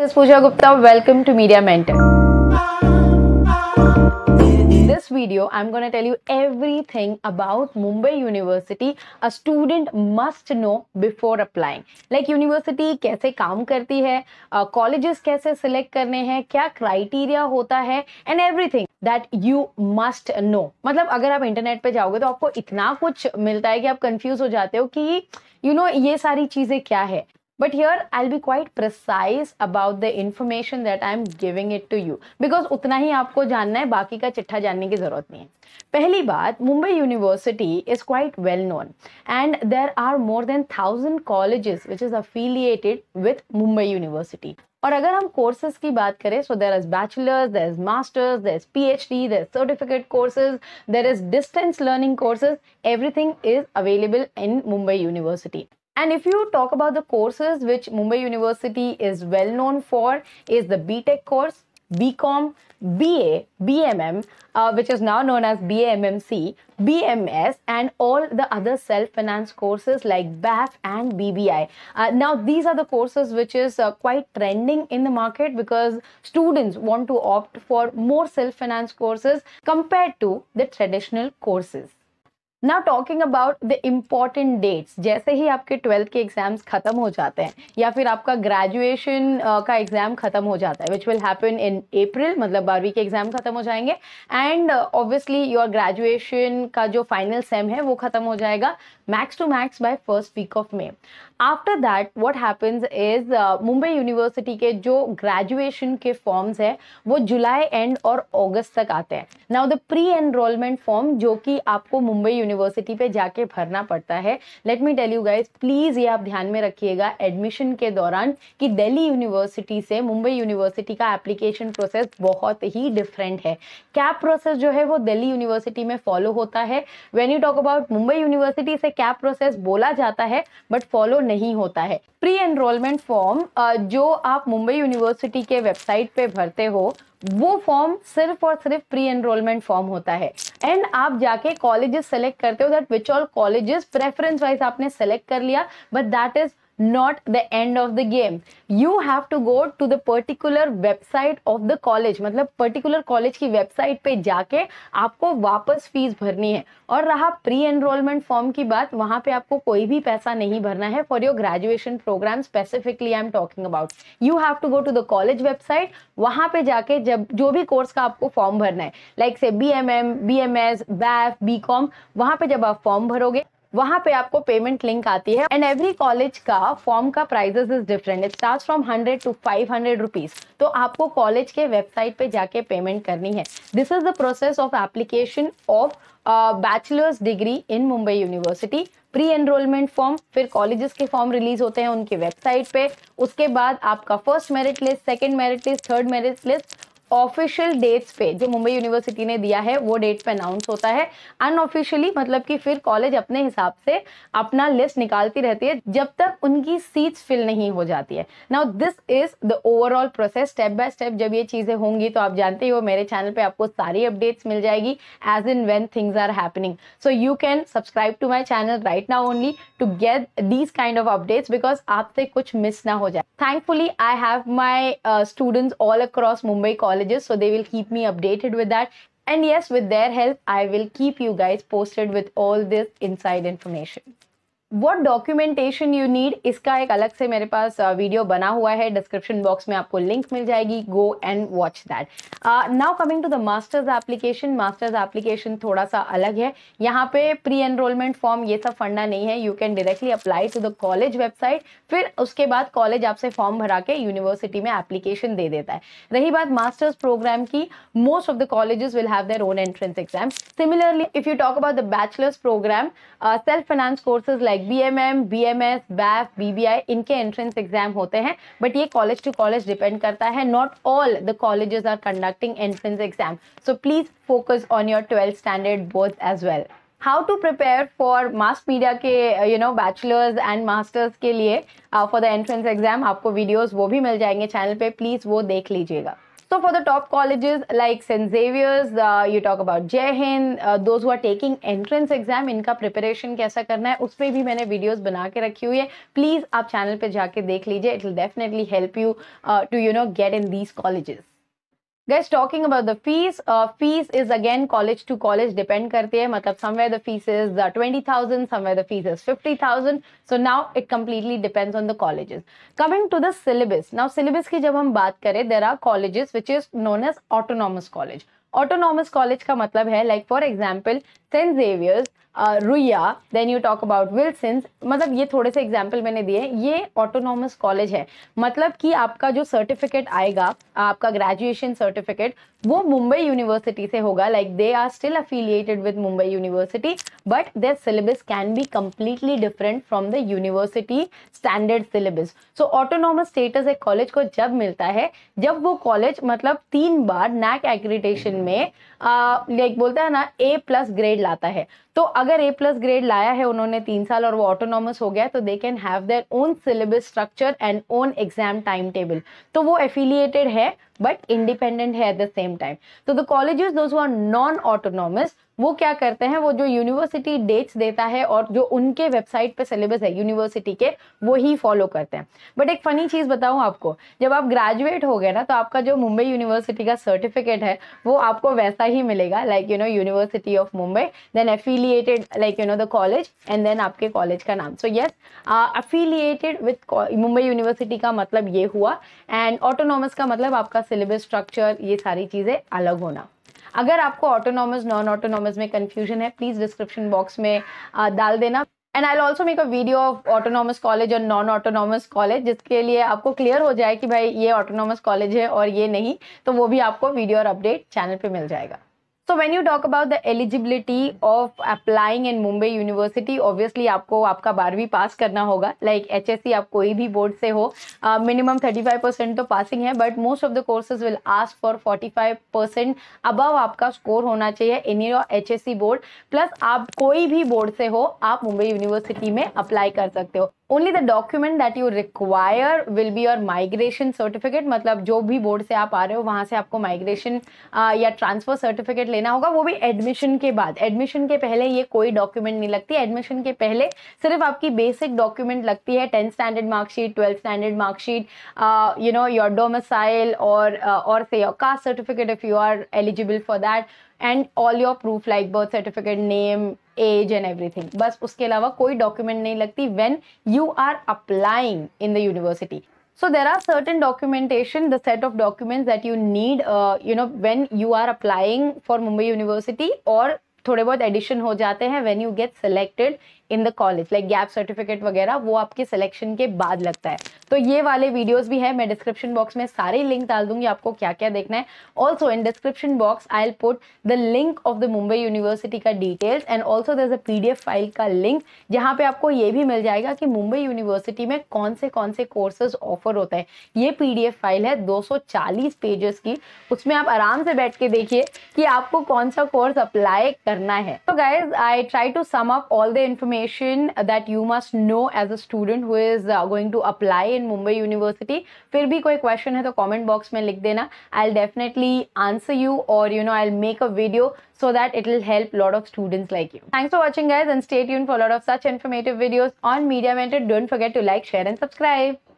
This is Pooja Gupta. Welcome to Media Mentor. In this video, I'm going to tell you everything about Mumbai University a student must know before applying. Like university कैसे काम करती है colleges uh, कैसे select करने हैं क्या criteria होता है and everything that you must know मतलब अगर आप इंटरनेट पे जाओगे तो आपको इतना कुछ मिलता है कि आप कंफ्यूज हो जाते हो कि यू you नो know, ये सारी चीज़ें क्या है but here I'll be quite precise about the information that I'm giving it to you because उतना ही आपको जानना है बाकी का चिट्ठा जानने की ज़रूरत नहीं है पहली बात Mumbai university is quite well known and there are more than thousand colleges which is affiliated with Mumbai university और अगर हम कोर्सेज की बात करें so there is bachelors there is masters there is P H D there certificate courses there is distance learning courses everything is available in Mumbai university and if you talk about the courses which Mumbai University is well known for is the BTech course, BCom, BA, BMM, uh, which is now known as BAMMC, BMS, and all the other self-finance courses like BAF and BBI. Uh, now, these are the courses which is uh, quite trending in the market because students want to opt for more self-finance courses compared to the traditional courses. Now talking about the important dates जैसे ही आपके twelfth के exams खत्म हो जाते हैं या फिर आपका ग्रेजुएशन uh, का एग्जाम खत्म हो जाता है विच विल हैपन इन अप्रैल मतलब बारहवीं के एग्जाम खत्म हो जाएंगे एंड ऑब्वियसली योर ग्रेजुएशन का जो फाइनल सेम है वो खत्म हो जाएगा max to max by first week of May after that what happens is Mumbai university के जो ग्रेजुएशन के फॉर्म्स है वो जुलाई एंड और अगस्त तक आते हैं now the pre enrolment form जो कि आपको मुंबई यूनिवर्सिटी पे जाके भरना पड़ता है let me tell you guys please ये आप ध्यान में रखिएगा एडमिशन के दौरान कि दिल्ली यूनिवर्सिटी से मुंबई यूनिवर्सिटी का एप्लीकेशन प्रोसेस बहुत ही डिफरेंट है कैप प्रोसेस जो है वो दिल्ली यूनिवर्सिटी में फॉलो होता है when you talk about Mumbai university से कैप प्रोसेस बोला जाता है बट फॉलो नहीं होता है प्री एनरोलमेंट फॉर्म जो आप मुंबई यूनिवर्सिटी के वेबसाइट पे भरते हो वो फॉर्म सिर्फ और सिर्फ प्री एनरोलमेंट फॉर्म होता है एंड आप जाके कॉलेजेस सेलेक्ट करते हो that which all colleges preference wise आपने सेलेक्ट कर लिया but that is not the end of the game you have to go to the particular website of the college मतलब particular college की website पे जाके आपको वापस फीस भरनी है और रहा प्री एनरोलमेंट फॉर्म की बात वहाँ पे आपको कोई भी पैसा नहीं भरना है for your graduation program specifically I am talking about you have to go to the college website वहाँ पे जाके जब जो भी कोर्स का आपको फॉर्म भरना है लाइक से B M M B M S BAF B com वहाँ पे जब आप फॉर्म भरोगे वहां पे आपको पेमेंट लिंक आती है एंड एवरी कॉलेज का फॉर्म का prices is different it start from hundred to five hundred rupees तो आपको कॉलेज के वेबसाइट पे जाके पेमेंट करनी है this is the process of application of bachelors degree in Mumbai university pre enrolment form फिर कॉलेजेस के फॉर्म रिलीज होते हैं उनकी वेबसाइट पे उसके बाद आपका first merit list second merit list third merit list official dates पे जो मुंबई यूनिवर्सिटी ने दिया है वो डेट पे अनाउंस होता है अनऑफिशियली मतलब कि फिर कॉलेज अपने हिसाब से अपना लिस्ट निकालती रहती है जब तक उनकी सीट्स फिल नहीं हो जाती है now this is the overall process step by step जब ये चीज़ें होंगी तो आप जानते ही हो मेरे चैनल पे आपको सारी अपडेट्स मिल जाएगी as in when things are happening so you can subscribe to my channel right now only to get these kind of updates because आपसे कुछ मिस ना हो जाए thankfully I have my students all across Mumbai college astrologers so they will keep me updated with that and yes with their help i will keep you guys posted with all this inside information what documentation you need इसका एक अलग से मेरे पास video बना हुआ है description box में आपको लिंक मिल जाएगी go and watch that now coming to the masters application masters application थोड़ा सा अलग है यहाँ पे प्री एनरोलमेंट फॉर्म ये सब फंडा नहीं है you can directly apply to the college website फिर उसके बाद कॉलेज आपसे फॉर्म भरा के यूनिवर्सिटी में एप्लीकेशन दे देता है रही बात मास्टर्स प्रोग्राम की most of the colleges will have their own entrance exam similarly if you talk about the bachelors program self finance courses like like B M M B M S BAF B B I इनके entrance exam होते हैं but ये college to college depend करता है not all the colleges are conducting entrance exam so please focus on your twelfth standard board as well how to prepare for mass media के you know bachelors and masters के लिए for the entrance exam आपको videos वो भी मिल जाएंगे channel पर please वो देख लीजिएगा So for the top colleges like St. Xavier's, uh, you talk about Jai Hind, uh, those who are taking entrance exam, inka preparation कैसा करना है उस पर भी मैंने videos rakhi hui hai please aap channel pe ja ke dekh lijiye it will definitely help you uh, to you know get in these colleges guys talking about the fees fees is again college to college depend करते है मतलब somewhere the fees is twenty thousand somewhere the fees is fifty thousand so now it completely depends on the colleges coming to the syllabus now syllabus की जब हम बात करें there are colleges which is known as autonomous college autonomous college का मतलब है like for example Saint Xavier's रुया then you talk about Wilson's मतलब ये थोड़े से एग्जाम्पल मैंने दिए हैं ये ऑटोनॉमस कॉलेज है मतलब कि आपका जो सर्टिफिकेट आएगा आपका ग्रेजुएशन सर्टिफिकेट वो मुंबई यूनिवर्सिटी से होगा like they are still affiliated with Mumbai university but their syllabus can be completely different from the university standard syllabus so autonomous status एक कॉलेज को जब मिलता है जब वो कॉलेज मतलब तीन बार नैक एग्रीटेशन में लाइक uh, बोलता है ना ए प्लस ग्रेड ग्रेड लाता है तो अगर ए प्लस ग्रेड लाया है उन्होंने तीन साल और वो ऑटोनॉमस हो गया तो they can have their own syllabus structure and own exam time table तो वो एफिलिएटेड है बट इंडिपेंडेंट है एट द सेम टाइम तो the college those non autonomous वो क्या करते हैं वो जो यूनिवर्सिटी डेट्स देता है और जो उनके वेबसाइट पे सिलेबस है यूनिवर्सिटी के वो ही फॉलो करते हैं बट एक फ़नी चीज़ बताऊं आपको जब आप ग्रेजुएट हो गए ना तो आपका जो मुंबई यूनिवर्सिटी का सर्टिफिकेट है वो आपको वैसा ही मिलेगा like you know university of Mumbai then affiliated like you know the college and then आपके कॉलेज का नाम so yes affiliated with Mumbai university का मतलब ये हुआ एंड ऑटोनॉमस का मतलब आपका सिलेबस स्ट्रक्चर ये सारी चीज़ें अलग होना अगर आपको ऑटोनॉमस नॉन ऑटोनॉमस में कन्फ्यूजन है प्लीज़ डिस्क्रिप्शन बॉक्स में डाल देना and I also make a video of autonomous college और नॉन ऑटोनॉमस कॉलेज जिसके लिए आपको क्लियर हो जाए कि भाई ये ऑटोनॉमस कॉलेज है और ये नहीं तो वो भी आपको वीडियो और अपडेट चैनल पर मिल जाएगा so when you talk about the eligibility of applying in Mumbai university obviously आपको आपका बारहवीं पास करना होगा लाइक एच एस सी आप कोई भी बोर्ड से हो मिनिमम थर्टी फाइव परसेंट तो पासिंग है but most of the courses will ask for forty five percent above आपका स्कोर होना चाहिए in your H S C board plus आप कोई भी बोर्ड से हो आप मुंबई यूनिवर्सिटी में अप्लाई कर सकते हो only the document that you require will be your migration certificate मतलब जो भी बोर्ड से आप आ रहे हो वहाँ से आपको माइग्रेशन या ट्रांसफ़र सर्टिफिकेट लेना होगा वो भी एडमिशन के बाद एडमिशन के पहले ये कोई डॉक्यूमेंट नहीं लगती एडमिशन के पहले सिर्फ आपकी बेसिक डॉक्यूमेंट लगती है tenth standard marksheet twelfth standard marksheet you know your domicile और और से your caste certificate if you are eligible for that and all your proof like birth certificate name age and everything बस उसके अलावा कोई document नहीं लगती when you are applying in the university. so there are certain documentation the set of documents that you need uh, you know when you are applying for mumbai university or थोड़े बहुत addition हो जाते हैं when you get selected in the college like gap certificate वगैरह वो आपके selection के बाद लगता है तो ये वाले वीडियोस भी है मैं डिस्क्रिप्शन बॉक्स में सारे लिंक डाल दूंगी आपको क्या क्या देखना है also in description box I'll put the link of the Mumbai university का details and also the P D F file का लिंक जहाँ पे आपको ये भी मिल जाएगा कि मुंबई यूनिवर्सिटी में कौन से कौन से कोर्सेज ऑफर होते हैं ये पी डी एफ फाइल है दो सौ चालीस पेजेस की उसमें आप आराम से बैठ के देखिए कि आपको कौन सा कोर्स अप्लाई करना है तो guys I try to sum up all the information that you must know as a student who is going to apply in Mumbai university फिर भी कोई क्वेश्चन है तो कॉमेंट बॉक्स में लिख देना I'll definitely answer you और you know I'll make a video so that it will help lot of students like you thanks for watching guys and stay यून for lot of such informative videos on media mated don't forget to like share and subscribe